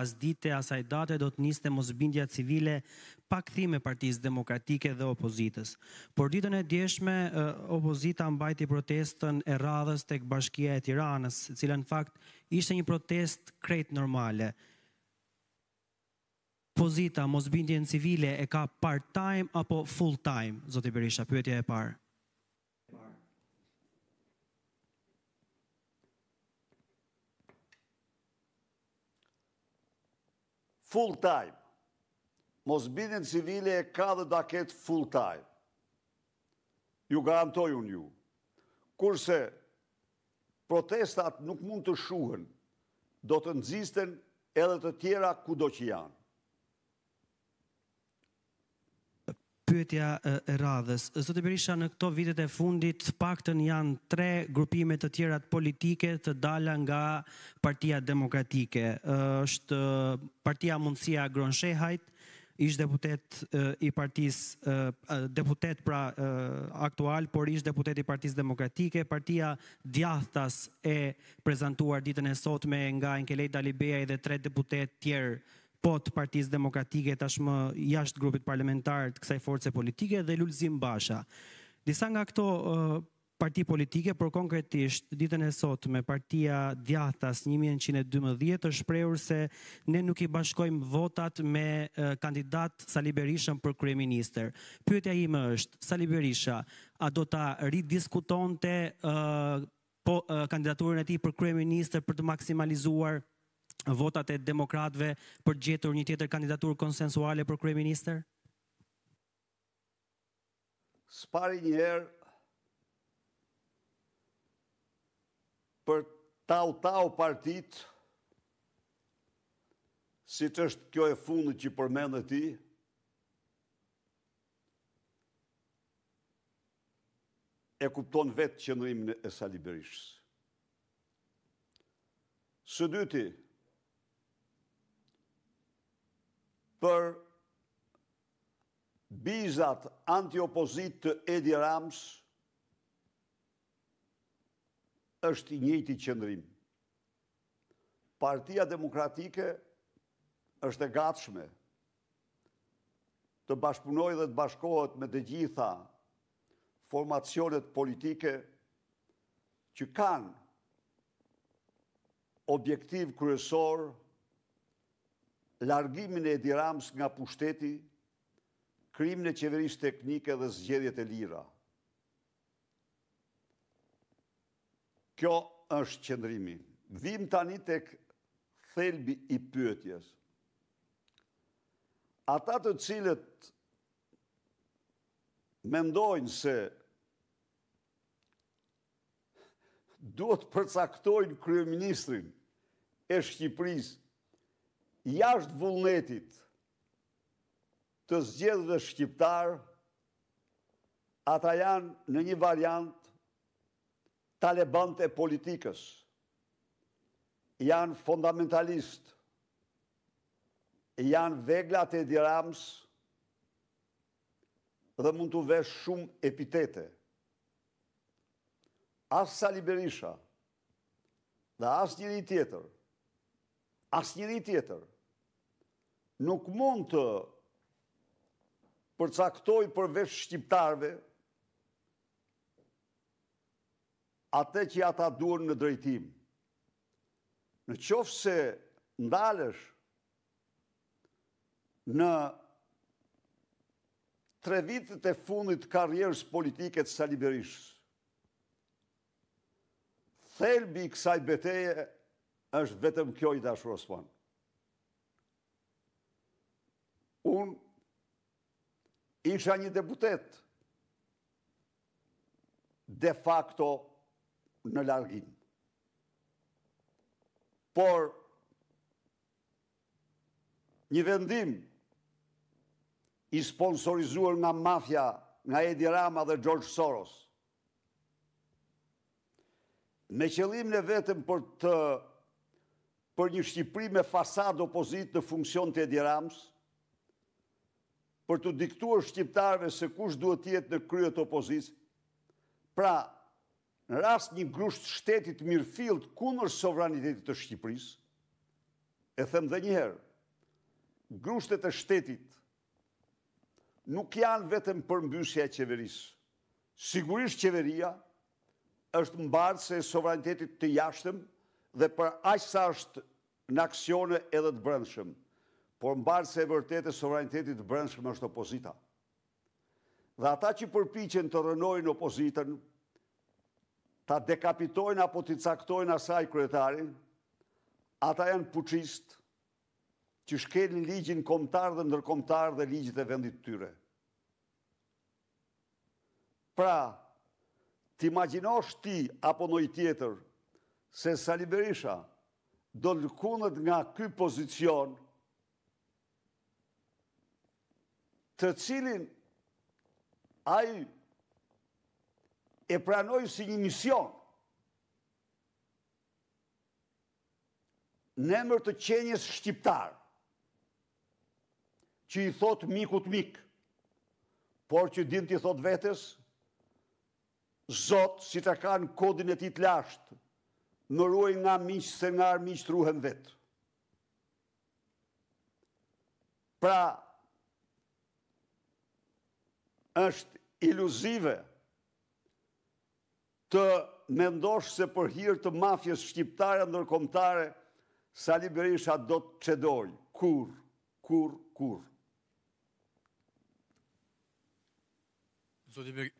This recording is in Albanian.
pas dite asaj date do të niste mosbindja civile pa kthim me Partisë Demokratike dhe opozitës. Por ditën e djeshme opozita mbajti protestën e radhës tek Bashkia e Tiranës, e cila në fakt ishte një protest krejt normale. Opozita mosbindjen civile e ka part-time apo full-time, zoti Berisha, pyetja e parë. full time. Mosbidin civile e ka dhe da ketë full time. Ju garantoj unë ju. Kurse protestat nuk mund të shuhën, do të nëzisten edhe të tjera ku do që janë. pyetja e radhës. Zot e Berisha në këto vitet e fundit të paktën janë tre grupime të tjera politike të dalë nga Partia Demokratike. Është Partia Mundësia Gronshehajt, ish deputet i Partisë deputet pra aktual, por ish deputet i Partisë Demokratike, Partia Djathtas e prezantuar ditën e sotme nga Enkelet Dalibeja dhe tre deputet tjerë po të partiz demokratike tashmë jashtë grupit parlamentar të kësaj force politike dhe Lulzim Basha. Disa nga këto parti politike, por konkretisht ditën e sot me partia djathas 1112 është shprehur se ne nuk i bashkojmë votat me kandidat Sali Berisha për kryeministër. Pyetja ime është, Sali Berisha, a do ta ridiskutonte po, kandidaturën e tij për kryeministër për të maksimalizuar votat e demokratëve për gjetur një tjetër kandidaturë konsensuale për kryeministër? Spari një herë për tau tau partit si të është kjo e fundit që përmendë ti e kupton vetë qëndrimin e Sali Berishës. Së dyti, për bizat anti-opozit të Edi Rams është i njëti qëndrim. Partia demokratike është e gatshme të bashkëpunoj dhe të bashkohet me dhe gjitha formacionet politike që kanë objektiv kërësor largimin e Edi Rams nga pushteti, krimin e qeveris teknike dhe zgjedhjet e lira. Kjo është qëndrimi. Vim tani tek thelbi i pyetjes. Ata të cilët mendojnë se duhet përcaktojnë kryeministrin e Shqipërisë jashtë vullnetit të zgjedhë dhe shqiptarë, ata janë në një variant talebante politikës, janë fundamentalistë, janë veglat e diramës dhe mund të vesh shumë epitete. Asë Sali Berisha dhe asë njëri tjetërë, asë njëri tjetër, nuk mund të përcaktoj përvesh shqiptarve atë që ata duen në drejtim. Në qofë se ndalësh në tre vitët e fundit karjerës politiket sa liberishës, thelbi kësaj beteje është vetëm kjo i dashurës përën. Unë isha një deputet de facto në largim. Por një vendim i sponsorizuar nga mafja nga Edi Rama dhe George Soros me qëllim në vetëm për të për një Shqipëri me fasad opozit në funksion të Edi Rams, për të diktuar shqiptarve se kush duhet jetë në kryet opozit, pra në rast një grusht shtetit mirëfilt kundër sovranitetit të Shqipëris, e them dhe njëherë, grushtet e shtetit nuk janë vetëm përmbysja e qeverisë. Sigurisht qeveria është mbarë se sovranitetit të jashtëm dhe për aqë sa është në aksione edhe të brendshëm, por në barë se e vërtet e sovranitetit të brendshëm është opozita. Dhe ata që përpichen të rënojnë opozitën, ta dekapitojnë apo të caktojnë asaj kretarin, ata janë puqist që shkelin ligjin komtar dhe nërkomtar dhe ligjit e vendit të tyre. Pra, të imaginosh ti apo nojë tjetër se Sali Berisha, do lëkunët nga ky pozicion të cilin a i e pranoj si një mision në mërë të qenjes shqiptar që i thot mikut mik, por që din t'i thot vetës, zot, si të kanë kodin e ti t'lashtë, më ruaj nga miqë se nga armiqë të ruhen vetë. Pra, është iluzive të mendosh se për hirë të mafjes shqiptare ndërkomtare, Sali Berisha do të qedoj, kur, kur, kur. Zotë i